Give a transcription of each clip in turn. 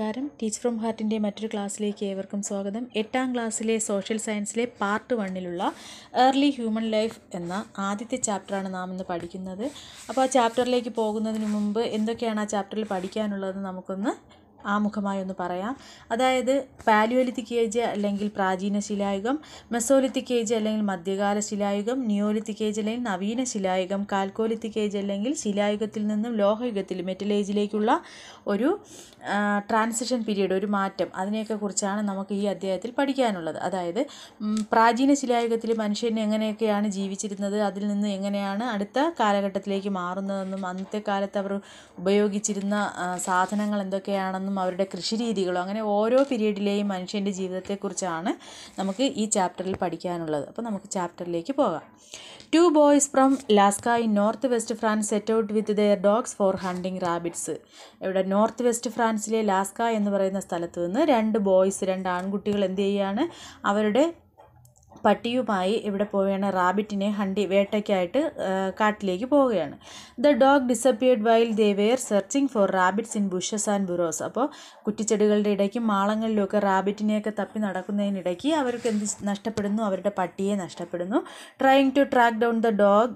നമസ്കാരം teacher from ഹാർട്ടിൻ്റെ മറ്റൊരു ക്ലാസ്സിലേക്ക് ഏവർക്കും സ്വാഗതം എട്ടാം ക്ലാസ്സിലെ സോഷ്യൽ സയൻസിലെ പാർട്ട് വണ്ണിലുള്ള ഏർലി ഹ്യൂമൻ ലൈഫ് എന്ന ആദ്യത്തെ ചാപ്റ്ററാണ് നാം ഇന്ന് പഠിക്കുന്നത് അപ്പോൾ ആ ചാപ്റ്ററിലേക്ക് പോകുന്നതിന് മുമ്പ് എന്തൊക്കെയാണ് ആ ചാപ്റ്ററിൽ പഠിക്കാനുള്ളതെന്ന് നമുക്കൊന്ന് ആമുഖമായി ഒന്ന് പറയാം അതായത് പാലിയോലിത്തിക് ഏജ് അല്ലെങ്കിൽ പ്രാചീന ശിലായുഗം മെസോലിത്തിക് ഏജ് അല്ലെങ്കിൽ മധ്യകാല ശിലായുഗം നിയോലിത്തിക് ഏജ് അല്ലെങ്കിൽ നവീന ശിലായുഗം കാൽക്കോലിത്തിക് ഏജ് അല്ലെങ്കിൽ ശിലായുഗത്തിൽ നിന്നും ലോഹയുഗത്തിൽ മെറ്റൽ ഏജിലേക്കുള്ള ഒരു ട്രാൻസിഷൻ പീരീഡ് ഒരു മാറ്റം അതിനെയൊക്കെ കുറിച്ചാണ് നമുക്ക് ഈ അദ്ധ്യായത്തിൽ പഠിക്കാനുള്ളത് അതായത് പ്രാചീന ശിലായുഗത്തിൽ മനുഷ്യൻ എങ്ങനെയൊക്കെയാണ് ജീവിച്ചിരുന്നത് അതിൽ നിന്ന് എങ്ങനെയാണ് അടുത്ത കാലഘട്ടത്തിലേക്ക് മാറുന്നതെന്നും അന്നത്തെ കാലത്ത് അവർ ഉപയോഗിച്ചിരുന്ന സാധനങ്ങൾ എന്തൊക്കെയാണെന്നും അവരുടെ കൃഷിരീതികളും അങ്ങനെ ഓരോ പീരീഡിലെയും മനുഷ്യൻ്റെ ജീവിതത്തെക്കുറിച്ചാണ് നമുക്ക് ഈ ചാപ്റ്ററിൽ പഠിക്കാനുള്ളത് അപ്പോൾ നമുക്ക് ചാപ്റ്ററിലേക്ക് പോകാം two boys from Lascaux in north west France set out with their dogs for hunting rabbits ഇവിടെ നോർത്ത് വെസ്റ്റ് ഫ്രാൻസിലെ ലാസ്ക എന്ന് പറയുന്ന സ്ഥലത്ത് നിന്ന് രണ്ട് ബോയ്സ് രണ്ട് ആൺകുട്ടികൾ എന്ത് ചെയ്യുകയാണ് അവരുടെ പട്ടിയുമായി ഇവിടെ പോവുകയാണ് റാബിറ്റിനെ ഹണ്ടി വേട്ടയ്ക്കായിട്ട് കാട്ടിലേക്ക് പോവുകയാണ് the dog disappeared while they were searching for rabbits in bushes and burrows അപ്പോൾ കുറ്റിച്ചെടികളുടെ ഇടയ്ക്ക് മാളങ്ങളിലൊക്കെ റാബിറ്റിനെയൊക്കെ തപ്പി നടക്കുന്നതിനിടയ്ക്ക് അവർക്ക് എന്ത് നഷ്ടപ്പെടുന്നു അവരുടെ പട്ടിയെ നഷ്ടപ്പെടുന്നു trying to track down the dog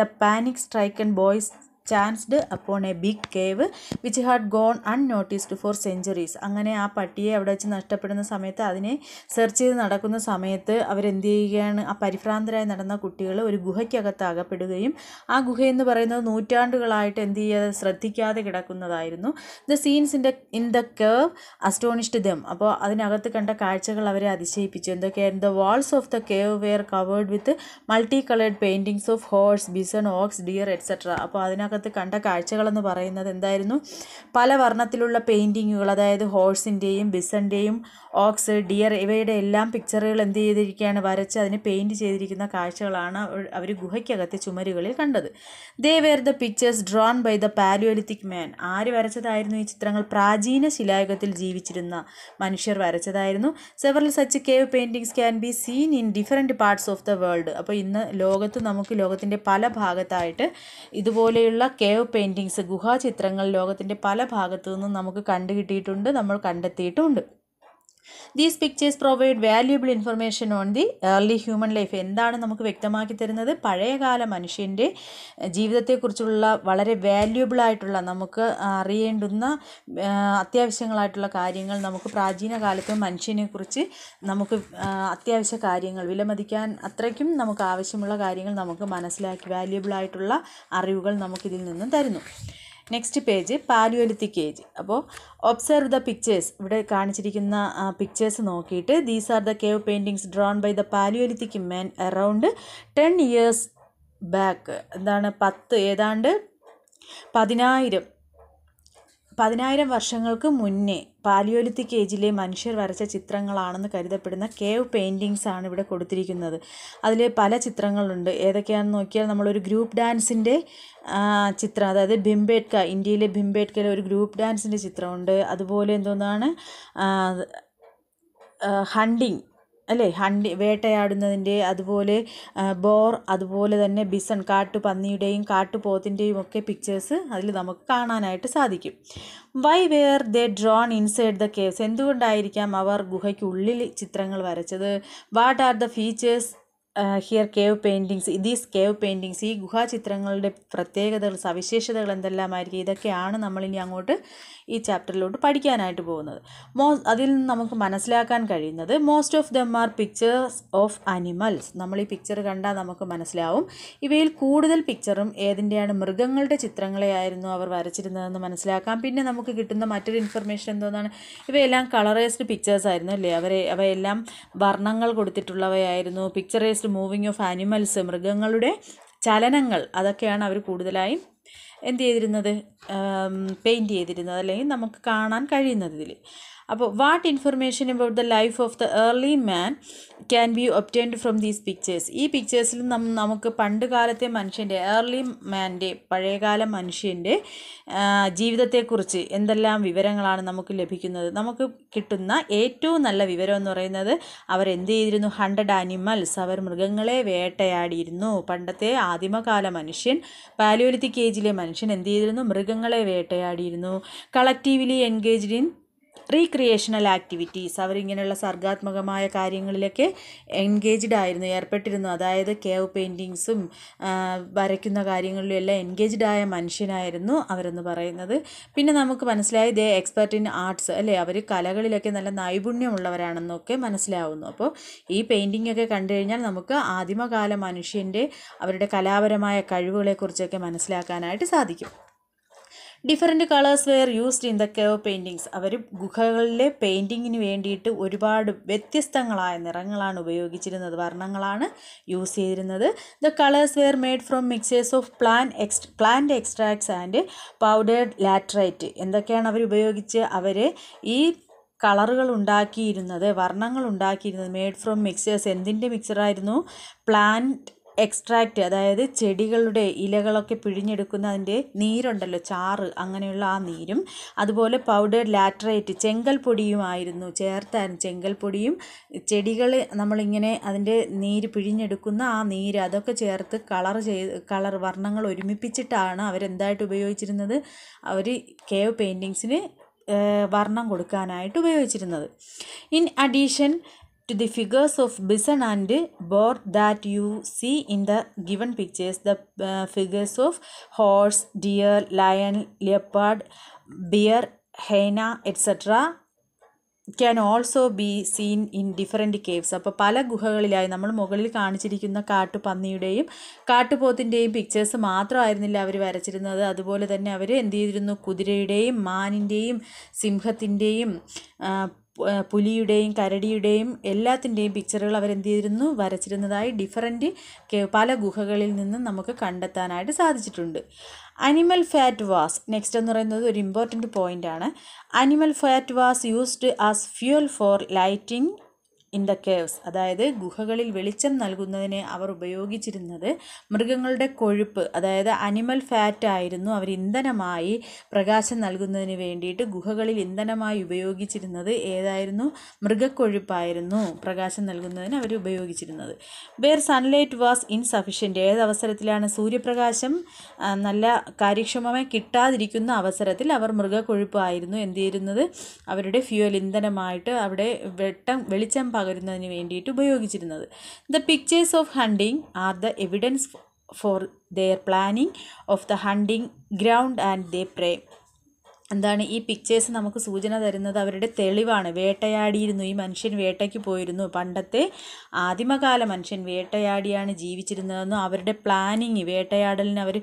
the panic strike and boys chanced upon a big cave which had gone unnoticed for centuries അങ്ങനെ ആ പട്ടിയെ അവിടെ വെച്ച് നഷ്ടപ്പെടുന്ന സമയത്ത് അതിനെ സെർച്ച് ചെയ്ത് നടക്കുന്ന സമയത്ത് അവരെന്ത് ചെയ്യുകയാണ് ആ പരിഭ്രാന്തരായി നടന്ന കുട്ടികൾ ഒരു ഗുഹയ്ക്കകത്ത് അകപ്പെടുകയും ആ ഗുഹയെന്ന് പറയുന്നത് നൂറ്റാണ്ടുകളായിട്ട് എന്ത് ചെയ്യാതെ ശ്രദ്ധിക്കാതെ കിടക്കുന്നതായിരുന്നു the scenes in the in the cave astonished them അപ്പോൾ അതിനകത്ത് കണ്ട കാഴ്ചകൾ അവരെ അതിശയിപ്പിച്ചു എന്തൊക്കെയായിരുന്നു the walls of the cave were covered with multi coloured paintings of horse bison ox deer etcetera അപ്പോൾ അതിനകത്ത് പാലക്കാടിനകത്ത് കണ്ട കാഴ്ചകളെന്ന് പറയുന്നത് എന്തായിരുന്നു പല വർണ്ണത്തിലുള്ള പെയിൻറ്റിങ്ങുകൾ അതായത് ഹോഴ്സിൻ്റെയും ബിസൻ്റെയും ഓക്സ് ഡിയർ ഇവയുടെ എല്ലാം പിക്ചറുകൾ എന്ത് ചെയ്തിരിക്കുകയാണ് വരച്ച് അതിന് പെയിൻറ് ചെയ്തിരിക്കുന്ന കാഴ്ചകളാണ് അവർ ഗുഹയ്ക്കകത്തെ ചുമരുകളിൽ കണ്ടത് they were the pictures drawn by the Palaeolithic man ആര് വരച്ചതായിരുന്നു ഈ ചിത്രങ്ങൾ പ്രാചീന ശിലായുഗത്തിൽ ജീവിച്ചിരുന്ന മനുഷ്യർ വരച്ചതായിരുന്നു several such cave paintings can be seen in different parts of the world അപ്പോൾ ഇന്ന് ലോകത്ത് നമുക്ക് ലോകത്തിൻ്റെ പല ഭാഗത്തായിട്ട് ഇതുപോലെയുള്ള കേവ് പെയിൻറ്റിങ്സ് ഗുഹാചിത്രങ്ങൾ ലോകത്തിൻ്റെ പല ഭാഗത്തു നിന്നും നമുക്ക് കണ്ടുകിട്ടിയിട്ടുണ്ട് നമ്മൾ കണ്ടെത്തിയിട്ടുണ്ട് these pictures provide valuable information on the early human life എന്താണ് നമുക്ക് വ്യക്തമാക്കി തരുന്നത് പഴയകാല മനുഷ്യൻ്റെ ജീവിതത്തെക്കുറിച്ചുള്ള വളരെ വാല്യുബിൾ ആയിട്ടുള്ള നമുക്ക് അറിയേണ്ടുന്ന അത്യാവശ്യങ്ങളായിട്ടുള്ള കാര്യങ്ങൾ നമുക്ക് പ്രാചീന കാലത്ത് മനുഷ്യനെക്കുറിച്ച് നമുക്ക് അത്യാവശ്യ കാര്യങ്ങൾ വിലമതിക്കാൻ അത്രയ്ക്കും നമുക്ക് ആവശ്യമുള്ള കാര്യങ്ങൾ നമുക്ക് മനസ്സിലാക്കി വാല്യുബിൾ ആയിട്ടുള്ള അറിവുകൾ നമുക്കിതിൽ നിന്നും തരുന്നു നെക്സ്റ്റ് പേജ് പാലിയോലിത്തിക് ഏജ് അപ്പോൾ ഒബ്സർവ് ദ പിക്ചേഴ്സ് ഇവിടെ കാണിച്ചിരിക്കുന്ന പിക്ചേഴ്സ് നോക്കിയിട്ട് these are the cave paintings drawn by the palaeolithic men around ten years back എന്താണ് പത്ത് ഏതാണ്ട് പതിനായിരം പതിനായിരം വർഷങ്ങൾക്ക് മുന്നേ പാലിയോലിത്തിക് ഏജിലെ മനുഷ്യർ വരച്ച ചിത്രങ്ങളാണെന്ന് കരുതപ്പെടുന്ന കേവ് പെയിൻറ്റിങ്സ് ആണ് ഇവിടെ കൊടുത്തിരിക്കുന്നത് അതിൽ പല ചിത്രങ്ങളുണ്ട് ഏതൊക്കെയാണെന്ന് നോക്കിയാൽ നമ്മളൊരു ഗ്രൂപ്പ് ഡാൻസിൻ്റെ ചിത്രം അതായത് ഭിംബേട്ക ഇന്ത്യയിലെ ഭിംബേട്കയിലെ ഒരു ഗ്രൂപ്പ് ഡാൻസിൻ്റെ ചിത്രമുണ്ട് അതുപോലെ എന്തോന്നാണ് ഹണ്ടിങ് അല്ലേ ഹണ്ടി വേട്ടയാടുന്നതിൻ്റെ അതുപോലെ ബോർ അതുപോലെ തന്നെ ബിസൺ കാട്ടുപന്നിയുടെയും കാട്ടുപോത്തിൻ്റെയും ഒക്കെ പിക്ചേഴ്സ് അതിൽ നമുക്ക് കാണാനായിട്ട് സാധിക്കും why were they drawn inside the caves എന്തുകൊണ്ടായിരിക്കാം അവർ ഗുഹയ്ക്കുള്ളിൽ ചിത്രങ്ങൾ വരച്ചത് what are the features here cave paintings these cave paintings ഈ ഗുഹാചിത്രങ്ങളുടെ പ്രത്യേകതകൾ സവിശേഷതകൾ എന്തെല്ലാമായിരിക്കും ഇതൊക്കെയാണ് നമ്മളിനി അങ്ങോട്ട് ഈ ചാപ്റ്ററിലോട്ട് പഠിക്കാനായിട്ട് പോകുന്നത് മോ അതിൽ നിന്ന് നമുക്ക് മനസ്സിലാക്കാൻ കഴിയുന്നത് most of them are pictures of animals നമ്മൾ ഈ പിക്ചർ കണ്ടാൽ നമുക്ക് മനസ്സിലാവും ഇവയിൽ കൂടുതൽ പിക്ചറും ഏതിൻ്റെയാണ് മൃഗങ്ങളുടെ ചിത്രങ്ങളെ ആയിരുന്നു അവർ വരച്ചിരുന്നതെന്ന് മനസ്സിലാക്കാം പിന്നെ നമുക്ക് കിട്ടുന്ന മറ്റൊരു ഇൻഫർമേഷൻ എന്തോന്നാണ് ഇവയെല്ലാം കളറേസ്ഡ് പിക്ചേഴ്സ് ആയിരുന്നു അല്ലേ അവരെ അവയെല്ലാം വർണ്ണങ്ങൾ കൊടുത്തിട്ടുള്ളവയായിരുന്നു picturised fast moving of animals മൃഗങ്ങളുടെ ചലനങ്ങൾ അതൊക്കെയാണ് അവർ കൂടുതലായും എന്ത് ചെയ്തിരുന്നത് പെയിൻറ്റ് ചെയ്തിരുന്നത് അല്ലെങ്കിൽ നമുക്ക് കാണാൻ കഴിയുന്നത് ഇതിൽ അപ്പോൾ what information about the life of the early man can be obtained from these pictures ഈ പിക്ചേഴ്സിൽ നമുക്ക് പണ്ട് കാലത്തെ മനുഷ്യൻ്റെ ഏർലി മാൻ്റെ പഴയകാല മനുഷ്യൻ്റെ ജീവിതത്തെക്കുറിച്ച് എന്തെല്ലാം വിവരങ്ങളാണ് നമുക്ക് ലഭിക്കുന്നത് നമുക്ക് കിട്ടുന്ന ഏറ്റവും നല്ല വിവരം എന്ന് പറയുന്നത് അവരെന്ത് ചെയ്തിരുന്നു ഹൺഡ്രഡ് ആനിമൽസ് അവർ മൃഗങ്ങളെ വേട്ടയാടിയിരുന്നു പണ്ടത്തെ ആദിമകാല മനുഷ്യൻ പാലിയോലിത്തിക് ഏജിലെ മനുഷ്യൻ എന്ത് ചെയ്തിരുന്നു മൃഗങ്ങളെ വേട്ടയാടിയിരുന്നു collectively engaged in recreational activities അവരിങ്ങനെയുള്ള സർഗാത്മകമായ കാര്യങ്ങളിലൊക്കെ എൻഗേജ്ഡ് ആയിരുന്നു ഏർപ്പെട്ടിരുന്നു അതായത് കേവ് പെയിൻറ്റിങ്സും വരയ്ക്കുന്ന കാര്യങ്ങളിലും എല്ലാം എൻഗേജ്ഡ് ആയ മനുഷ്യനായിരുന്നു അവരെന്ന് പറയുന്നത് പിന്നെ നമുക്ക് മനസ്സിലായി ദേ എക്സ്പെർട്ട് ഇൻ ആർട്സ് അല്ലേ അവർ കലകളിലൊക്കെ നല്ല നൈപുണ്യമുള്ളവരാണെന്നൊക്കെ മനസ്സിലാവുന്നു അപ്പോൾ ഈ പെയിൻറ്റിംഗ് ഒക്കെ കണ്ടു കഴിഞ്ഞാൽ നമുക്ക് ആദിമകാല മനുഷ്യൻ്റെ അവരുടെ കലാപരമായ കഴിവുകളെക്കുറിച്ചൊക്കെ മനസ്സിലാക്കാനായിട്ട് സാധിക്കും different colours were used in the cave paintings അവർ ഗുഹകളിലെ പെയിൻറ്റിങ്ങിന് വേണ്ടിയിട്ട് ഒരുപാട് വ്യത്യസ്തങ്ങളായ നിറങ്ങളാണ് ഉപയോഗിച്ചിരുന്നത് വർണ്ണങ്ങളാണ് യൂസ് ചെയ്തിരുന്നത് the colours were made from mixtures of plan ex plant extracts and powdered laterite എന്തൊക്കെയാണ് അവർ ഉപയോഗിച്ച് അവർ ഈ കളറുകൾ ഉണ്ടാക്കിയിരുന്നത് വർണ്ണങ്ങൾ ഉണ്ടാക്കിയിരുന്നത് മെയ്ഡ് ഫ്രം മിക്സേഴ്സ് എന്തിൻ്റെ മിക്സറായിരുന്നു പ്ലാന്റ് എക്സ്ട്രാക്റ്റ് അതായത് ചെടികളുടെ ഇലകളൊക്കെ പിഴിഞ്ഞെടുക്കുന്ന അതിൻ്റെ നീരുണ്ടല്ലോ ചാറ് അങ്ങനെയുള്ള ആ നീരും അതുപോലെ പൗഡർ ലാറ്ററേറ്റ് ചെങ്കൽ പൊടിയുമായിരുന്നു ചേർത്തായിരുന്നു ചെങ്കൽ പൊടിയും ചെടികൾ നമ്മളിങ്ങനെ അതിൻ്റെ നീര് പിഴിഞ്ഞെടുക്കുന്ന ആ നീര് അതൊക്കെ ചേർത്ത് കളർ ചെയ്ത് കളർ വർണ്ണങ്ങൾ ഒരുമിപ്പിച്ചിട്ടാണ് അവരെന്തായിട്ട് ഉപയോഗിച്ചിരുന്നത് അവർ കേവ് പെയിൻറ്റിങ്സിന് വർണ്ണം കൊടുക്കാനായിട്ട് ഉപയോഗിച്ചിരുന്നത് in addition To the figures of bison and boar that you see in the given pictures, the uh, figures of horse, deer, lion, leopard, bear, hyena, etc. Can also be seen in different caves അപ്പോൾ പല ഗുഹകളിലായി നമ്മൾ മുകളിൽ കാണിച്ചിരിക്കുന്ന കാട്ടുപന്നിയുടെയും കാട്ടുപോത്തിൻ്റെയും pictures മാത്രമായിരുന്നില്ല അവർ വരച്ചിരുന്നത് അതുപോലെ തന്നെ അവർ എന്ത് ചെയ്തിരുന്നു കുതിരയുടെയും മാനിൻ്റെയും സിംഹത്തിൻ്റെയും പുലിയുടെയും കരടിയുടെയും എല്ലാത്തിൻ്റെയും പിക്ചറുകൾ അവരെന്ത് ചെയ്തിരുന്നു വരച്ചിരുന്നതായി ഡിഫറൻറ്റ് പല ഗുഹകളിൽ നിന്നും നമുക്ക് കണ്ടെത്താനായിട്ട് സാധിച്ചിട്ടുണ്ട് അനിമൽ ഫാറ്റ് വാസ് നെക്സ്റ്റ് എന്ന് പറയുന്നത് ഒരു ഇമ്പോർട്ടൻറ്റ് ആണ് animal fat was used as fuel for lighting in the caves അതായത് ഗുഹകളിൽ വെളിച്ചം നൽകുന്നതിന് അവർ ഉപയോഗിച്ചിരുന്നത് മൃഗങ്ങളുടെ കൊഴുപ്പ് അതായത് അനിമൽ ഫാറ്റ് ആയിരുന്നു അവർ ഇന്ധനമായി പ്രകാശം നൽകുന്നതിന് വേണ്ടിയിട്ട് ഗുഹകളിൽ ഇന്ധനമായി ഉപയോഗിച്ചിരുന്നത് ഏതായിരുന്നു മൃഗക്കൊഴുപ്പായിരുന്നു പ്രകാശം നൽകുന്നതിന് അവർ ഉപയോഗിച്ചിരുന്നത് വേർ സൺലൈറ്റ് വാസ് ഇൻസഫിഷ്യൻ്റ് ഏത് അവസരത്തിലാണ് സൂര്യപ്രകാശം നല്ല കാര്യക്ഷമമായി കിട്ടാതിരിക്കുന്ന അവസരത്തിൽ അവർ മൃഗക്കൊഴുപ്പായിരുന്നു എന്ത് ചെയ്യുന്നത് അവരുടെ ഫ്യുവൽ ഇന്ധനമായിട്ട് അവിടെ വെട്ടം വെളിച്ചം പകരുന്നതിന് വേണ്ടിയിട്ട് ഉപയോഗിച്ചിരുന്നത് the pictures of hunting are the evidence for their planning of the hunting ground and the prey എന്താണ് ഈ പിക്ചേഴ്സ് നമുക്ക് സൂചന തരുന്നത് അവരുടെ തെളിവാണ് വേട്ടയാടിയിരുന്നു ഈ മനുഷ്യൻ വേട്ടയ്ക്ക് പോയിരുന്നു പണ്ടത്തെ ആദിമകാല മനുഷ്യൻ വേട്ടയാടിയാണ് ജീവിച്ചിരുന്നതെന്നും അവരുടെ പ്ലാനിങ് വേട്ടയാടലിന് അവർ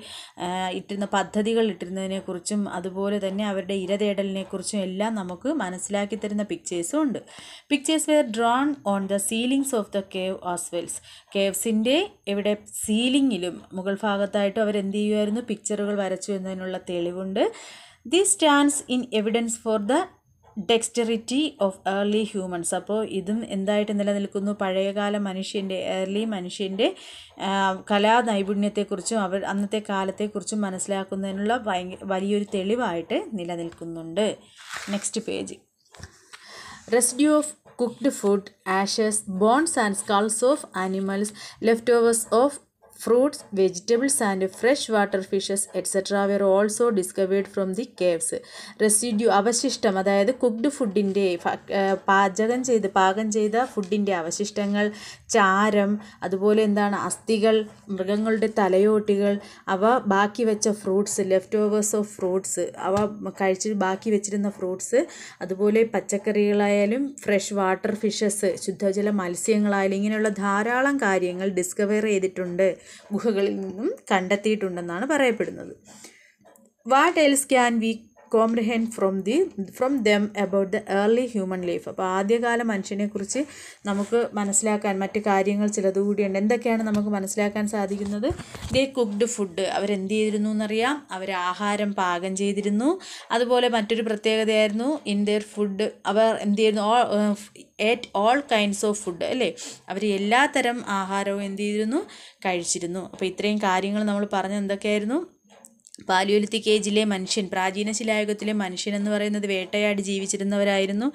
ഇട്ടിരുന്ന പദ്ധതികൾ ഇട്ടിരുന്നതിനെക്കുറിച്ചും അതുപോലെ തന്നെ അവരുടെ ഇരതേടലിനെക്കുറിച്ചും എല്ലാം നമുക്ക് മനസ്സിലാക്കി തരുന്ന പിക്ചേഴ്സും ഉണ്ട് pictures were drawn on the ceilings of the cave as well കേവ്സിൻ്റെ ഇവിടെ സീലിങ്ങിലും മുകൾ ഭാഗത്തായിട്ടും അവരെന്ത് ചെയ്യുമായിരുന്നു പിക്ചറുകൾ വരച്ചു എന്നതിനുള്ള തെളിവുണ്ട് this stands in evidence for the dexterity of early humans അപ്പോൾ ഇതും എന്തായിട്ട് നിലനിൽക്കുന്നു പഴയകാല മനുഷ്യൻ്റെ ഏർലി മനുഷ്യൻ്റെ കലാ നൈപുണ്യത്തെക്കുറിച്ചും അവർ അന്നത്തെ കാലത്തെക്കുറിച്ചും മനസ്സിലാക്കുന്നതിനുള്ള ഭയങ്കര വലിയൊരു തെളിവായിട്ട് നിലനിൽക്കുന്നുണ്ട് next page residue of cooked food ashes bones and skulls of animals leftovers of fruits vegetables and fresh water fishes etcetera were also discovered from the caves residue അവശിഷ്ടം അതായത് കുക്ക്ഡ് ഫുഡിൻ്റെ പാചകം ചെയ്ത് പാകം ചെയ്ത ഫുഡിൻ്റെ അവശിഷ്ടങ്ങൾ ചാരം അതുപോലെ എന്താണ് അസ്ഥികൾ മൃഗങ്ങളുടെ തലയോട്ടികൾ അവ ബാക്കി വെച്ച fruits leftovers of fruits അവ കഴിച്ച് ബാക്കി വെച്ചിരുന്ന ഫ്രൂട്ട്സ് അതുപോലെ പച്ചക്കറികളായാലും ഫ്രഷ് വാട്ടർ ഫിഷസ് ശുദ്ധജല മത്സ്യങ്ങളായാലും ഇങ്ങനെയുള്ള ധാരാളം കാര്യങ്ങൾ ഡിസ്കവർ ചെയ്തിട്ടുണ്ട് ഗുഹകളിൽ നിന്നും കണ്ടെത്തിയിട്ടുണ്ടെന്നാണ് പറയപ്പെടുന്നത് what else can we comprehend from the from them about the early human life അപ്പോൾ ആദ്യകാല മനുഷ്യനെക്കുറിച്ച് നമുക്ക് മനസ്സിലാക്കാൻ മറ്റ് കാര്യങ്ങൾ ചിലതുകൂടിയുണ്ട് എന്തൊക്കെയാണ് നമുക്ക് മനസ്സിലാക്കാൻ സാധിക്കുന്നത് ദേ കുക്ക്ഡ് ഫുഡ് അവരെന്ത് ചെയ്തിരുന്നു എന്നറിയാം അവർ ആഹാരം പാകം ചെയ്തിരുന്നു അതുപോലെ മറ്റൊരു പ്രത്യേകതയായിരുന്നു ഇൻ ദർ ഫുഡ് അവർ എന്ത് ചെയ്യുന്നു ഏറ്റ് ഓൾ കൈൻഡ്സ് ഓഫ് ഫുഡ് അല്ലേ അവർ എല്ലാ തരം ആഹാരവും എന്ത് ചെയ്തിരുന്നു കഴിച്ചിരുന്നു അപ്പോൾ ഇത്രയും കാര്യങ്ങൾ നമ്മൾ പറഞ്ഞ എന്തൊക്കെയായിരുന്നു പാലിയോലിത്തിക് ഏജിലെ മനുഷ്യൻ പ്രാചീന ശിലായുഗത്തിലെ മനുഷ്യൻ എന്ന് പറയുന്നത് വേട്ടയാടി ജീവിച്ചിരുന്നവരായിരുന്നു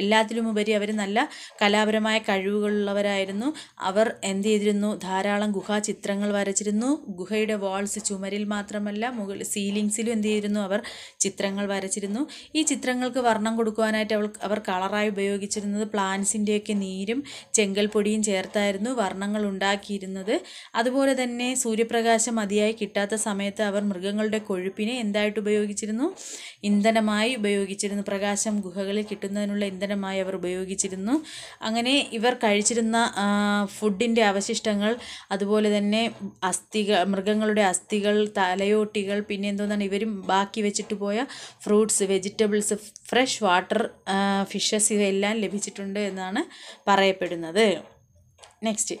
എല്ലാത്തിലുമുപരി അവർ നല്ല കലാപരമായ കഴിവുകളുള്ളവരായിരുന്നു അവർ എന്ത് ചെയ്തിരുന്നു ധാരാളം ഗുഹാ ചിത്രങ്ങൾ വരച്ചിരുന്നു ഗുഹയുടെ വാൾസ് ചുമരിൽ മാത്രമല്ല മുകളിൽ സീലിങ്സിലും എന്ത് ചെയ്തിരുന്നു അവർ ചിത്രങ്ങൾ വരച്ചിരുന്നു ഈ ചിത്രങ്ങൾക്ക് വർണ്ണം കൊടുക്കുവാനായിട്ട് അവൾ അവർ കളറായി ഉപയോഗിച്ചിരുന്നത് പ്ലാന്റ്സിൻ്റെയൊക്കെ നീരും ചെങ്കൽപ്പൊടിയും ചേർത്തായിരുന്നു വർണ്ണങ്ങൾ ഉണ്ടാക്കിയിരുന്നത് അതുപോലെ തന്നെ സൂര്യപ്രകാശം മതിയായി കിട്ടാത്ത സമയത്ത് അവർ മൃഗങ്ങൾ പർവ്വതങ്ങളുടെ കൊഴുപ്പിനെ എന്തായിട്ട് ഉപയോഗിച്ചിരുന്നു ഇന്ധനമായി ഉപയോഗിച്ചിരുന്നു പ്രകാശം ഗുഹകളിൽ കിട്ടുന്നതിനുള്ള ഇന്ധനമായി അവർ ഉപയോഗിച്ചിരുന്നു അങ്ങനെ ഇവർ കഴിച്ചിരുന്ന ഫുഡിൻ്റെ അവശിഷ്ടങ്ങൾ അതുപോലെ തന്നെ അസ്ഥികൾ മൃഗങ്ങളുടെ അസ്ഥികൾ തലയോട്ടികൾ പിന്നെ എന്തോന്നാണ് ഇവരും ബാക്കി വെച്ചിട്ട് പോയ fruits vegetables fresh water fishes ഇവയെല്ലാം ലഭിച്ചിട്ടുണ്ട് എന്നാണ് പറയപ്പെടുന്നത് next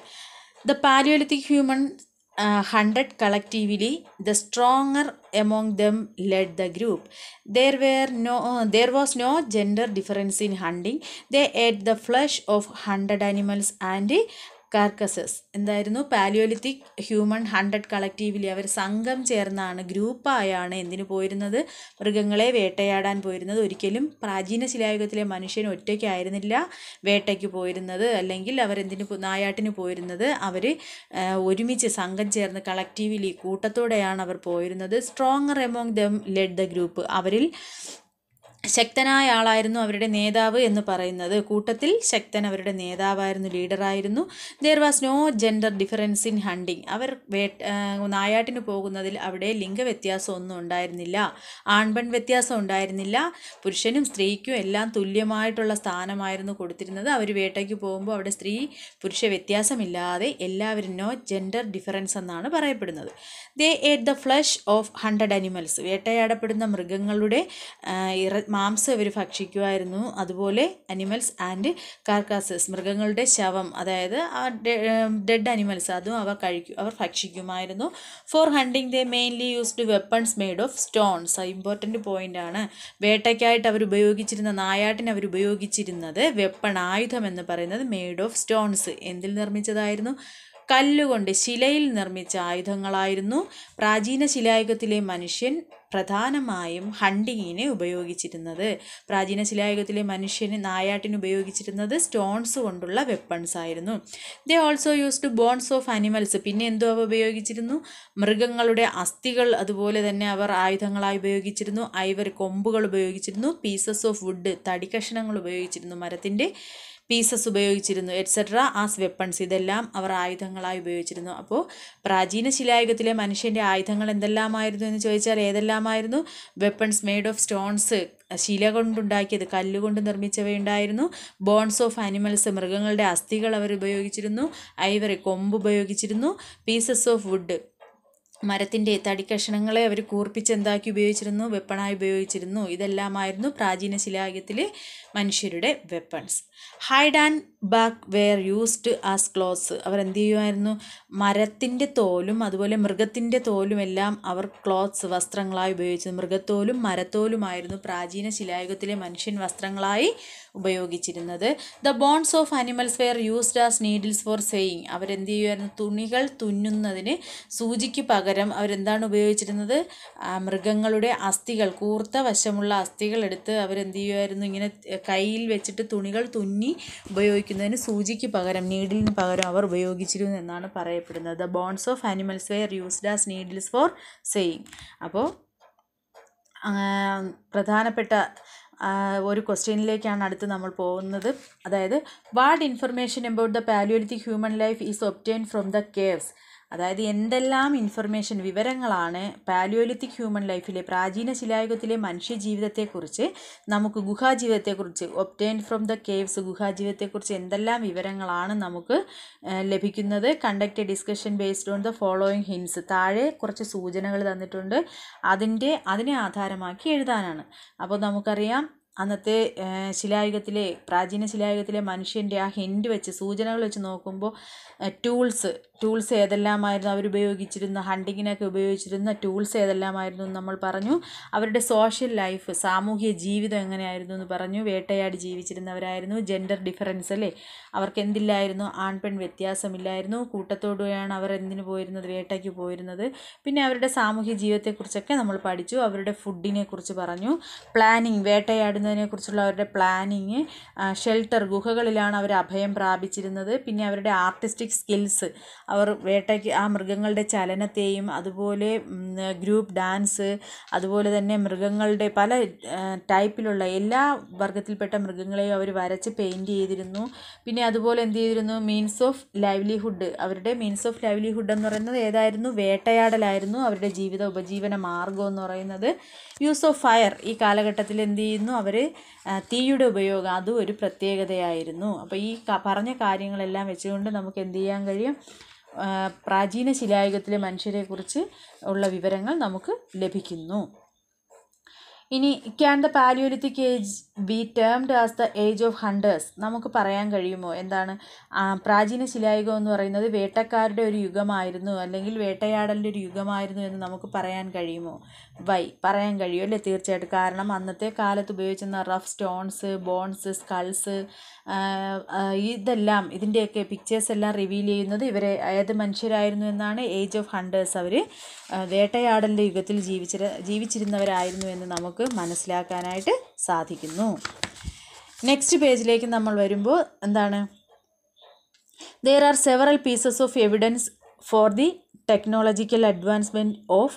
the Palaeolithic human uh, 100 collectively the stronger among them led the group there were no uh, there was no gender difference in hunting they ate the flesh of 100 animals and carcasses എന്തായിരുന്നു palaeolithic human hundred collectively അവർ സംഘം ചേർന്നാണ് ഗ്രൂപ്പായാണ് എന്തിനു പോയിരുന്നത് മൃഗങ്ങളെ വേട്ടയാടാൻ പോയിരുന്നത് ഒരിക്കലും പ്രാചീന ശിലായുഗത്തിലെ മനുഷ്യൻ ഒറ്റയ്ക്കായിരുന്നില്ല വേട്ടയ്ക്ക് പോയിരുന്നത് അല്ലെങ്കിൽ അവർ എന്തിനു നായാട്ടിന് പോയിരുന്നത് അവർ ഒരുമിച്ച് സംഘം ചേർന്ന് കളക്റ്റീവിലി കൂട്ടത്തോടെയാണ് അവർ പോയിരുന്നത് stronger among them led the group അവരിൽ ശക്തനായ ആളായിരുന്നു അവരുടെ നേതാവ് എന്ന് പറയുന്നത് കൂട്ടത്തിൽ ശക്തൻ അവരുടെ നേതാവായിരുന്നു ലീഡറായിരുന്നു there was no gender difference in hunting അവർ നായാട്ടിന് പോകുന്നതിൽ അവിടെ ലിംഗവ്യത്യാസം ഒന്നും ഉണ്ടായിരുന്നില്ല ആൺപെൺ വ്യത്യാസം ഉണ്ടായിരുന്നില്ല പുരുഷനും സ്ത്രീക്കും എല്ലാം തുല്യമായിട്ടുള്ള സ്ഥാനമായിരുന്നു കൊടുത്തിരുന്നത് അവർ വേട്ടയ്ക്ക് പോകുമ്പോൾ അവിടെ സ്ത്രീ പുരുഷ വ്യത്യാസമില്ലാതെ എല്ലാവരും നോ ജെൻഡർ ഡിഫറൻസ് എന്നാണ് പറയപ്പെടുന്നത് they ate the flesh of hunted animals വേട്ടയാടപ്പെടുന്ന മൃഗങ്ങളുടെ ഇറ മാംസം ഇവർ ഭക്ഷിക്കുമായിരുന്നു അതുപോലെ അനിമൽസ് ആൻഡ് കാർക്കാസസ് മൃഗങ്ങളുടെ ശവം അതായത് ആ ഡെഡ് അനിമൽസ് അതും അവ കഴിക്കും അവർ ഭക്ഷിക്കുമായിരുന്നു for hunting they mainly used weapons made of stones important point ആണ് വേട്ടയ്ക്കായിട്ട് അവർ ഉപയോഗിച്ചിരുന്ന നായാട്ടിന് അവർ ഉപയോഗിച്ചിരുന്നത് വെപ്പൺ ആയുധം എന്ന് പറയുന്നത് മെയ്ഡ് ഓഫ് സ്റ്റോൺസ് എന്തിൽ നിർമ്മിച്ചതായിരുന്നു കല്ലുകൊണ്ട് ശിലയിൽ നിർമ്മിച്ച ആയുധങ്ങളായിരുന്നു പ്രാചീന ശിലായുഗത്തിലെ മനുഷ്യൻ പ്രധാനമായും ഹണ്ടിങ്ങിനെ ഉപയോഗിച്ചിരുന്നത് പ്രാചീന ശിലായുഗത്തിലെ മനുഷ്യന് നായാട്ടിന് ഉപയോഗിച്ചിരുന്നത് സ്റ്റോൺസ് കൊണ്ടുള്ള വെപ്പൺസ് ആയിരുന്നു they also used bones of animals പിന്നെ എന്തോ അവ ഉപയോഗിച്ചിരുന്നു മൃഗങ്ങളുടെ അസ്ഥികൾ അതുപോലെ തന്നെ അവർ ആയുധങ്ങളായി ഉപയോഗിച്ചിരുന്നു ഐവർ കൊമ്പുകൾ ഉപയോഗിച്ചിരുന്നു പീസസ് ഓഫ് വുഡ് തടി കഷ്ണങ്ങൾ ഉപയോഗിച്ചിരുന്നു മരത്തിൻ്റെ പീസസ് ഉപയോഗിച്ചിരുന്നു എറ്റ്സെട്ര ആസ് വെപ്പൺസ് ഇതെല്ലാം അവർ ആയുധങ്ങളായി ഉപയോഗിച്ചിരുന്നു അപ്പോൾ പ്രാചീന ശിലായുഗത്തിലെ മനുഷ്യൻ്റെ ആയുധങ്ങൾ എന്തെല്ലാമായിരുന്നു എന്ന് ചോദിച്ചാൽ ഏതെല്ലാമായിരുന്നു വെപ്പൺസ് മെയ്ഡ് ഓഫ് സ്റ്റോൺസ് ശില കൊണ്ടുണ്ടാക്കിയത് കല്ലുകൊണ്ട് നിർമ്മിച്ചവയുണ്ടായിരുന്നു ബോൺസ് ഓഫ് അനിമൽസ് മൃഗങ്ങളുടെ അസ്ഥികൾ അവർ ഉപയോഗിച്ചിരുന്നു ഐവറി കൊമ്പ് ഉപയോഗിച്ചിരുന്നു പീസസ് ഓഫ് വുഡ് മരത്തിൻ്റെ തടിക്കഷണങ്ങളെ അവർ എന്താക്കി ഉപയോഗിച്ചിരുന്നു വെപ്പണായി ഉപയോഗിച്ചിരുന്നു ഇതെല്ലാമായിരുന്നു പ്രാചീന ശിലായുഗത്തിലെ മനുഷ്യരുടെ weapons hide and bark were used as clothes അവർ എന്ത് ചെയ്യുമായിരുന്നു മരത്തിൻ്റെ തോലും അതുപോലെ മൃഗത്തിൻ്റെ തോലും എല്ലാം അവർ ക്ലോത്ത്സ് വസ്ത്രങ്ങളായി ഉപയോഗിച്ചത് മൃഗത്തോലും മരത്തോലുമായിരുന്നു പ്രാചീന ശിലായുഗത്തിലെ മനുഷ്യൻ വസ്ത്രങ്ങളായി ഉപയോഗിച്ചിരുന്നത് the bones of animals were used as needles for sewing അവരെന്ത് ചെയ്യുമായിരുന്നു തുണികൾ തുന്നുന്നതിന് സൂചിക്ക് പകരം അവരെന്താണ് ഉപയോഗിച്ചിരുന്നത് മൃഗങ്ങളുടെ അസ്ഥികൾ കൂർത്ത വശമുള്ള അസ്ഥികൾ എടുത്ത് അവരെന്ത് ചെയ്യുമായിരുന്നു ഇങ്ങനെ കയ്യിൽ വെച്ചിട്ട് തുണികൾ തുന്നി ഉപയോഗിക്കുന്നു ഉപയോഗിക്കുന്നതിന് സൂചിക്ക് പകരം നീഡിലിന് പകരം അവർ ഉപയോഗിച്ചിരുന്നു എന്നാണ് പറയപ്പെടുന്നത് the bones of animals were used as needles for sewing അപ്പോൾ പ്രധാനപ്പെട്ട ഒരു ക്വസ്റ്റ്യനിലേക്കാണ് അടുത്ത് നമ്മൾ പോകുന്നത് അതായത് what information about the Palaeolithic human life is obtain from the caves അതായത് എന്തെല്ലാം ഇൻഫർമേഷൻ വിവരങ്ങളാണ് പാലിയോലിത്തിക് ഹ്യൂമൻ ലൈഫിലെ പ്രാചീന ശിലായുഗത്തിലെ മനുഷ്യ ജീവിതത്തെക്കുറിച്ച് നമുക്ക് ഗുഹാജീവിതത്തെക്കുറിച്ച് ഒപ്റ്റൈൻ ഫ്രം ദ കേവ്സ് ഗുഹാജീവിതത്തെക്കുറിച്ച് എന്തെല്ലാം വിവരങ്ങളാണ് നമുക്ക് ലഭിക്കുന്നത് conduct discussion based on the following hints താഴെ കുറച്ച് സൂചനകൾ തന്നിട്ടുണ്ട് അതിൻ്റെ അതിനെ ആധാരമാക്കി എഴുതാനാണ് അപ്പോൾ നമുക്കറിയാം അന്നത്തെ ശിലായുഗത്തിലെ പ്രാചീന ശിലായുഗത്തിലെ മനുഷ്യൻ്റെ ആ ഹിൻഡ് വെച്ച് സൂചനകൾ വെച്ച് നോക്കുമ്പോൾ ടൂൾസ് ടൂൾസ് ഏതെല്ലാമായിരുന്നു അവരുപയോഗിച്ചിരുന്ന ഹണ്ടിങ്ങിനൊക്കെ ഉപയോഗിച്ചിരുന്ന ടൂൾസ് ഏതെല്ലാമായിരുന്നു എന്ന് നമ്മൾ പറഞ്ഞു അവരുടെ സോഷ്യൽ ലൈഫ് സാമൂഹ്യ ജീവിതം എങ്ങനെയായിരുന്നു എന്ന് പറഞ്ഞു വേട്ടയാടി ജീവിച്ചിരുന്നവരായിരുന്നു ജെൻഡർ ഡിഫറൻസ് അല്ലേ അവർക്ക് എന്തില്ലായിരുന്നു ആൺപെൺ വ്യത്യാസമില്ലായിരുന്നു കൂട്ടത്തോടുകയാണ് അവർ എന്തിനു പോയിരുന്നത് വേട്ടയ്ക്ക് പോയിരുന്നത് പിന്നെ അവരുടെ സാമൂഹ്യ ജീവിതത്തെക്കുറിച്ചൊക്കെ നമ്മൾ പഠിച്ചു അവരുടെ ഫുഡിനെ കുറിച്ച് പറഞ്ഞു പ്ലാനിങ് വേട്ടയാടുന്നതിനെക്കുറിച്ചുള്ള അവരുടെ പ്ലാനിങ് ഷെൽട്ടർ ഗുഹകളിലാണ് അവർ അഭയം പ്രാപിച്ചിരുന്നത് പിന്നെ അവരുടെ ആർട്ടിസ്റ്റിക് സ്കിൽസ് അവർ വേട്ടയ്ക്ക് ആ മൃഗങ്ങളുടെ ചലനത്തെയും അതുപോലെ ഗ്രൂപ്പ് ഡാൻസ് അതുപോലെ തന്നെ മൃഗങ്ങളുടെ പല ടൈപ്പിലുള്ള എല്ലാ വർഗത്തിൽപ്പെട്ട മൃഗങ്ങളെയും അവർ വരച്ച് പെയിൻറ് ചെയ്തിരുന്നു പിന്നെ അതുപോലെ എന്ത് ചെയ്തിരുന്നു മീൻസ് ഓഫ് ലൈവ്ലിഹുഡ് അവരുടെ മീൻസ് ഓഫ് ലൈവ്ലിഹുഡ് എന്ന് പറയുന്നത് ഏതായിരുന്നു വേട്ടയാടലായിരുന്നു അവരുടെ ജീവിത ഉപജീവന മാർഗം എന്ന് പറയുന്നത് യൂസ് ഓഫ് ഫയർ ഈ കാലഘട്ടത്തിൽ എന്ത് ചെയ്യുന്നു അവർ തീയുടെ ഉപയോഗം അതും ഒരു പ്രത്യേകതയായിരുന്നു അപ്പോൾ ഈ പറഞ്ഞ കാര്യങ്ങളെല്ലാം വെച്ചുകൊണ്ട് നമുക്ക് എന്ത് ചെയ്യാൻ കഴിയും പ്രാചീന ശിലായുഗത്തിലെ മനുഷ്യരെക്കുറിച്ച് ഉള്ള വിവരങ്ങൾ നമുക്ക് ലഭിക്കുന്നു ഇനി can the Palaeolithic age be termed as the age of hunters നമുക്ക് പറയാൻ കഴിയുമോ എന്താണ് പ്രാചീന ശിലായുഗം എന്ന് പറയുന്നത് വേട്ടക്കാരുടെ ഒരു യുഗമായിരുന്നു അല്ലെങ്കിൽ വേട്ടയാടലിൻ്റെ ഒരു യുഗമായിരുന്നു എന്ന് നമുക്ക് പറയാൻ കഴിയുമോ വൈ പറയാൻ കഴിയും അല്ലേ തീർച്ചയായിട്ടും കാരണം അന്നത്തെ കാലത്ത് ഉപയോഗിച്ചിരുന്ന റഫ് സ്റ്റോൺസ് ബോൺസ് സ്കൾസ് ഇതെല്ലാം ഇതിൻ്റെയൊക്കെ പിക്ചേഴ്സ് എല്ലാം റിവീൽ ചെയ്യുന്നത് ഇവരെ ഏത് മനുഷ്യരായിരുന്നു എന്നാണ് ഏജ് ഓഫ് ഹണ്ടേഴ്സ് അവർ വേട്ടയാടലിൻ്റെ യുഗത്തിൽ ജീവിച്ചിര ജീവിച്ചിരുന്നവരായിരുന്നു എന്ന് നമുക്ക് മനസ്സിലാക്കാനായിട്ട് സാധിക്കുന്നു നെക്സ്റ്റ് പേജിലേക്ക് നമ്മൾ വരുമ്പോൾ എന്താണ് there are several pieces of evidence for the technological advancement of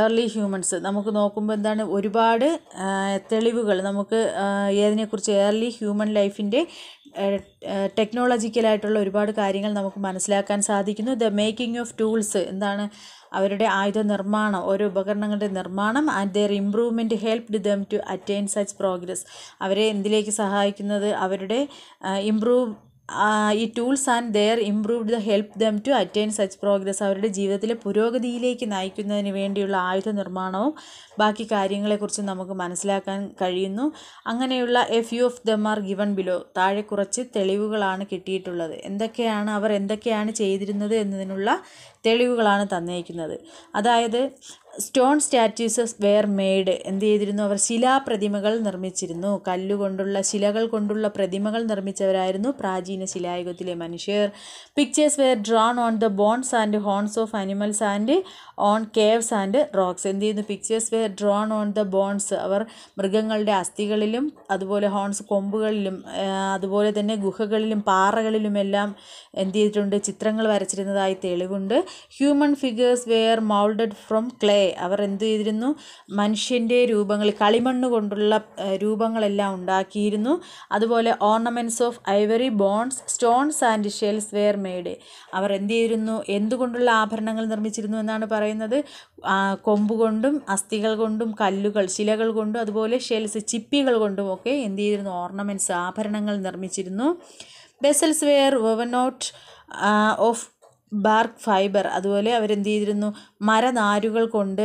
early humans നമുക്ക് നോക്കുമ്പോൾ എന്താണ് ഒരുപാട് തെളിവുകൾ നമുക്ക് ഏതിനെക്കുറിച്ച് ഏർലി ഹ്യൂമൻ ലൈഫിൻ്റെ ടെക്നോളജിക്കലായിട്ടുള്ള ഒരുപാട് കാര്യങ്ങൾ നമുക്ക് മനസ്സിലാക്കാൻ സാധിക്കുന്നു ദ മേക്കിംഗ് ഓഫ് ടൂൾസ് എന്താണ് അവരുടെ ആയുധ നിർമ്മാണം ഓരോ ഉപകരണങ്ങളുടെ നിർമ്മാണം and their improvement helped them to attain such progress അവരെ എന്തിലേക്ക് സഹായിക്കുന്നത് അവരുടെ ഇമ്പ്രൂവ് ഈ tools and their improved the help them to attain such progress അവരുടെ ജീവിതത്തിലെ പുരോഗതിയിലേക്ക് നയിക്കുന്നതിന് വേണ്ടിയുള്ള ആയുധ നിർമ്മാണവും ബാക്കി കാര്യങ്ങളെക്കുറിച്ച് നമുക്ക് മനസ്സിലാക്കാൻ കഴിയുന്നു അങ്ങനെയുള്ള a few of them are given below താഴെ കുറച്ച് തെളിവുകളാണ് കിട്ടിയിട്ടുള്ളത് എന്തൊക്കെയാണ് അവർ എന്തൊക്കെയാണ് ചെയ്തിരുന്നത് എന്നതിനുള്ള തെളിവുകളാണ് തന്നേക്കുന്നത് അതായത് സ്റ്റോൺ സ്റ്റാറ്റ്യൂസ് വെയർ മെയ്ഡ് എന്ത് ചെയ്തിരുന്നു അവർ ശിലാപ്രതിമകൾ നിർമ്മിച്ചിരുന്നു കല്ലുകൊണ്ടുള്ള ശിലകൾ കൊണ്ടുള്ള പ്രതിമകൾ നിർമ്മിച്ചവരായിരുന്നു പ്രാചീന ശിലായുഗത്തിലെ മനുഷ്യർ pictures were drawn on the bones and horns of animals and on caves and rocks എന്ത് ചെയ്യുന്നു pictures were drawn on the bones അവർ മൃഗങ്ങളുടെ അസ്ഥികളിലും അതുപോലെ ഹോൺസ് കൊമ്പുകളിലും അതുപോലെ തന്നെ ഗുഹകളിലും പാറകളിലുമെല്ലാം എന്ത് ചെയ്തിട്ടുണ്ട് ചിത്രങ്ങൾ വരച്ചിരുന്നതായി തെളിവുണ്ട് human figures were moulded from clay അവർ എന്ത് ചെയ്തിരുന്നു മനുഷ്യൻ്റെ രൂപങ്ങൾ കളിമണ്ണ് കൊണ്ടുള്ള രൂപങ്ങളെല്ലാം ഉണ്ടാക്കിയിരുന്നു അതുപോലെ ornaments of ivory bones stones and shells were made അവർ എന്ത് ചെയ്തിരുന്നു എന്തുകൊണ്ടുള്ള ആഭരണങ്ങൾ നിർമ്മിച്ചിരുന്നു എന്നാണ് പറയുന്നത് കൊമ്പുകൊണ്ടും അസ്ഥികൾ കൊണ്ടും കല്ലുകൾ ശിലകൾ കൊണ്ടും അതുപോലെ ഷെൽസ് ചിപ്പികൾ ഒക്കെ എന്ത് ചെയ്തിരുന്നു ഓർണമെൻറ്റ്സ് ആഭരണങ്ങൾ നിർമ്മിച്ചിരുന്നു vessels were woven out of bark fibre അതുപോലെ അവരെന്ത് ചെയ്തിരുന്നു മരനാരുകൾ കൊണ്ട്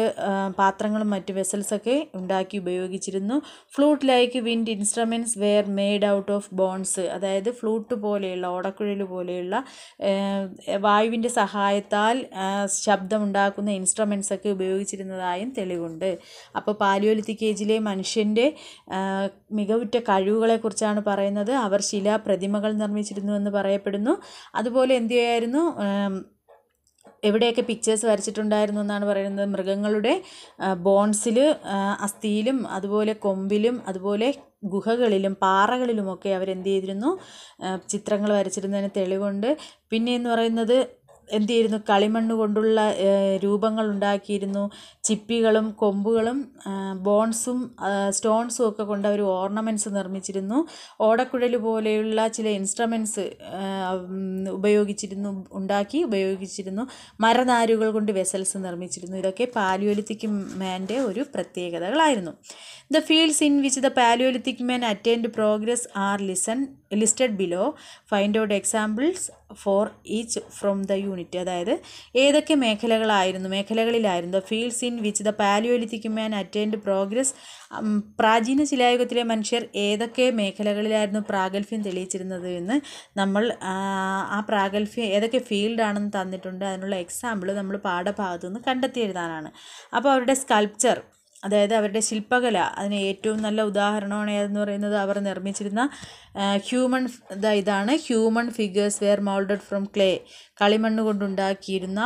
പാത്രങ്ങളും മറ്റ് വെസൽസൊക്കെ ഉണ്ടാക്കി ഉപയോഗിച്ചിരുന്നു flute like wind instruments were made out of bones അതായത് ഫ്ലൂട്ട് പോലെയുള്ള ഓടക്കുഴൽ പോലെയുള്ള വായുവിൻ്റെ സഹായത്താൽ ശബ്ദമുണ്ടാക്കുന്ന ഇൻസ്ട്രുമെൻറ്റ്സ് ഒക്കെ ഉപയോഗിച്ചിരുന്നതായും തെളിവുണ്ട് അപ്പോൾ പാലിയോലിത്തിക്കേജിലെ ഏജിലെ മനുഷ്യൻ്റെ മികവുറ്റ കഴിവുകളെക്കുറിച്ചാണ് പറയുന്നത് അവർ ശിലാ പ്രതിമകൾ നിർമ്മിച്ചിരുന്നു എന്ന് പറയപ്പെടുന്നു അതുപോലെ എന്തു ചെയ്യായിരുന്നു എവിടെയൊക്കെ പിക്ചേഴ്സ് വരച്ചിട്ടുണ്ടായിരുന്നു എന്നാണ് പറയുന്നത് മൃഗങ്ങളുടെ ബോൺസിൽ അസ്ഥിയിലും അതുപോലെ കൊമ്പിലും അതുപോലെ ഗുഹകളിലും പാറകളിലുമൊക്കെ അവരെന്ത് ചെയ്തിരുന്നു ചിത്രങ്ങൾ വരച്ചിരുന്നതിന് തെളിവുണ്ട് പിന്നെയെന്ന് പറയുന്നത് എന്ത് ചെയ്യുന്നു കളിമണ്ണ് കൊണ്ടുള്ള രൂപങ്ങൾ ഉണ്ടാക്കിയിരുന്നു ചിപ്പികളും കൊമ്പുകളും ബോൺസും സ്റ്റോൺസും ഒക്കെ കൊണ്ട് അവർ ഓർണമെൻറ്റ്സ് നിർമ്മിച്ചിരുന്നു ഓടക്കുഴൽ പോലെയുള്ള ചില ഇൻസ്ട്രുമെൻറ്റ്സ് ഉപയോഗിച്ചിരുന്നു ഉണ്ടാക്കി ഉപയോഗിച്ചിരുന്നു മരനാരുകൾ കൊണ്ട് വെസൽസ് നിർമ്മിച്ചിരുന്നു ഇതൊക്കെ പാലിയോലിത്തിക് മാൻ്റെ ഒരു പ്രത്യേകതകളായിരുന്നു the fields in which the Palaeolithic man attained progress are listen listed below find out examples for each from the unit അതായത് ഏതൊക്കെ മേഖലകളായിരുന്നു മേഖലകളിലായിരുന്നു the fields in which the Palaeolithic man attained progress പ്രാചീന ശിലായുഗത്തിലെ മനുഷ്യർ ഏതൊക്കെ മേഖലകളിലായിരുന്നു പ്രാഗൽഭ്യം തെളിയിച്ചിരുന്നത് എന്ന് നമ്മൾ ആ പ്രാഗൽഭ്യം ഏതൊക്കെ ഫീൽഡാണെന്ന് തന്നിട്ടുണ്ട് അതിനുള്ള എക്സാമ്പിൾ നമ്മൾ പാഠഭാഗത്തു നിന്ന് കണ്ടെത്തി എഴുതാനാണ് അപ്പോൾ അവരുടെ സ്കൾപ്ചർ അതായത് അവരുടെ ശില്പകല അതിന് ഏറ്റവും നല്ല ഉദാഹരണമാണ് ഏതെന്ന് പറയുന്നത് അവർ നിർമ്മിച്ചിരുന്ന ഹ്യൂമൺ ഇതാണ് human figures were moulded from clay കളിമണ്ണ് കൊണ്ടുണ്ടാക്കിയിരുന്ന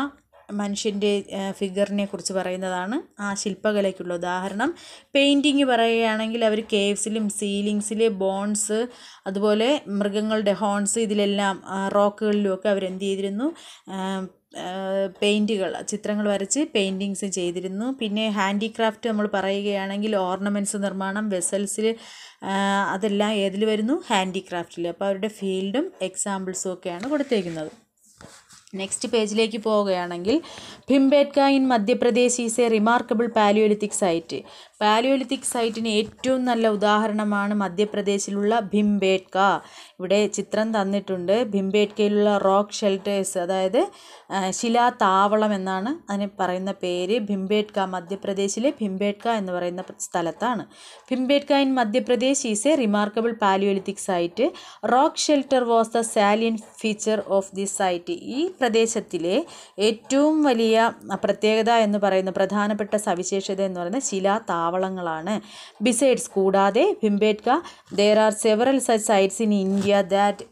മനുഷ്യൻ്റെ ഫിഗറിനെ കുറിച്ച് പറയുന്നതാണ് ആ ശില്പകലയ്ക്കുള്ള ഉദാഹരണം പെയിൻറ്റിങ് പറയുകയാണെങ്കിൽ അവർ കേവ്സിലും സീലിങ്സിലെ ബോൺസ് അതുപോലെ മൃഗങ്ങളുടെ ഹോൺസ് ഇതിലെല്ലാം റോക്കുകളിലുമൊക്കെ അവരെന്ത് ചെയ്തിരുന്നു പെയിൻറ്റുകൾ ചിത്രങ്ങൾ വരച്ച് പെയിൻറ്റിങ്സ് ചെയ്തിരുന്നു പിന്നെ ഹാൻഡിക്രാഫ്റ്റ് നമ്മൾ പറയുകയാണെങ്കിൽ ഓർണമെൻറ്റ്സ് നിർമ്മാണം വെസൽസിൽ അതെല്ലാം ഏതിൽ വരുന്നു ഹാൻഡിക്രാഫ്റ്റിൽ അപ്പോൾ അവരുടെ ഫീൽഡും എക്സാമ്പിൾസും ഒക്കെയാണ് കൊടുത്തേക്കുന്നത് നെക്സ്റ്റ് പേജിലേക്ക് പോവുകയാണെങ്കിൽ Bhimbetka in Madhya Pradesh is a remarkable Palaeolithic site Palaeolithic സൈറ്റിന് ഏറ്റവും നല്ല ഉദാഹരണമാണ് മധ്യപ്രദേശിലുള്ള ഭിംബേട്ക ഇവിടെ ചിത്രം തന്നിട്ടുണ്ട് ഭിംബേട്കയിലുള്ള റോക്ക് ഷെൽട്ടേഴ്സ് അതായത് ശിലാതാവളം എന്നാണ് അതിന് പറയുന്ന പേര് ഭിംബേട്ക മധ്യപ്രദേശിലെ ഭിംബേട്ക എന്ന് പറയുന്ന സ്ഥലത്താണ് Bhimbetka in Madhya Pradesh is a remarkable Palaeolithic site rock shelter was the salient feature of the site ഈ പ്രദേശത്തിലെ ഏറ്റവും വലിയ പ്രത്യേകത എന്ന് പറയുന്ന പ്രധാനപ്പെട്ട സവിശേഷത എന്ന് പറയുന്നത് ശിലാതാവളം താവളങ്ങളാണ് ബിസൈഡ്സ് കൂടാതെ Bhimbetka there are several such sites in India that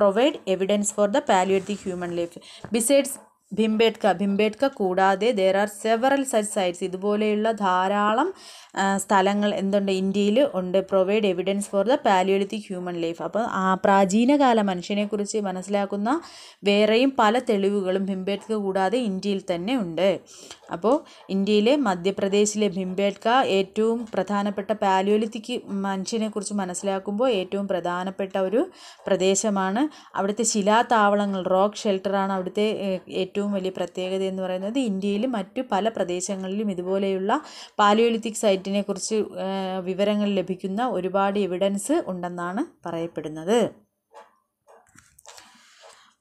provide evidence for the Palaeolithic human life besides Bhimbetka Bhimbetka കൂടാതെ there are several such sites ഇതുപോലെയുള്ള ധാരാളം സ്ഥലങ്ങൾ എന്തുണ്ട് ഇന്ത്യയിൽ ഉണ്ട് provide evidence for the Palaeolithic human life അപ്പോൾ ആ പ്രാചീനകാല മനുഷ്യനെക്കുറിച്ച് മനസ്സിലാക്കുന്ന വേറെയും പല തെളിവുകളും ഭിംബേഡ്ക കൂടാതെ ഇന്ത്യയിൽ തന്നെ ഉണ്ട് അപ്പോൾ ഇന്ത്യയിലെ മധ്യപ്രദേശിലെ ഭിംബേഡ്ക ഏറ്റവും പ്രധാനപ്പെട്ട പാലിയോലിത്തിക് മനുഷ്യനെക്കുറിച്ച് മനസ്സിലാക്കുമ്പോൾ ഏറ്റവും പ്രധാനപ്പെട്ട ഒരു പ്രദേശമാണ് അവിടുത്തെ ശിലാതാവളങ്ങൾ റോക്ക് ഷെൽട്ടറാണ് അവിടുത്തെ ഏറ്റവും വലിയ പ്രത്യേകത എന്ന് പറയുന്നത് ഇന്ത്യയിലും മറ്റു പല പ്രദേശങ്ങളിലും ഇതുപോലെയുള്ള പാലിയോലിത്തിക് സൈറ്റിനെ കുറിച്ച് വിവരങ്ങൾ ലഭിക്കുന്ന ഒരുപാട് എവിഡൻസ് ഉണ്ടെന്നാണ് പറയപ്പെടുന്നത്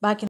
ബാക്കി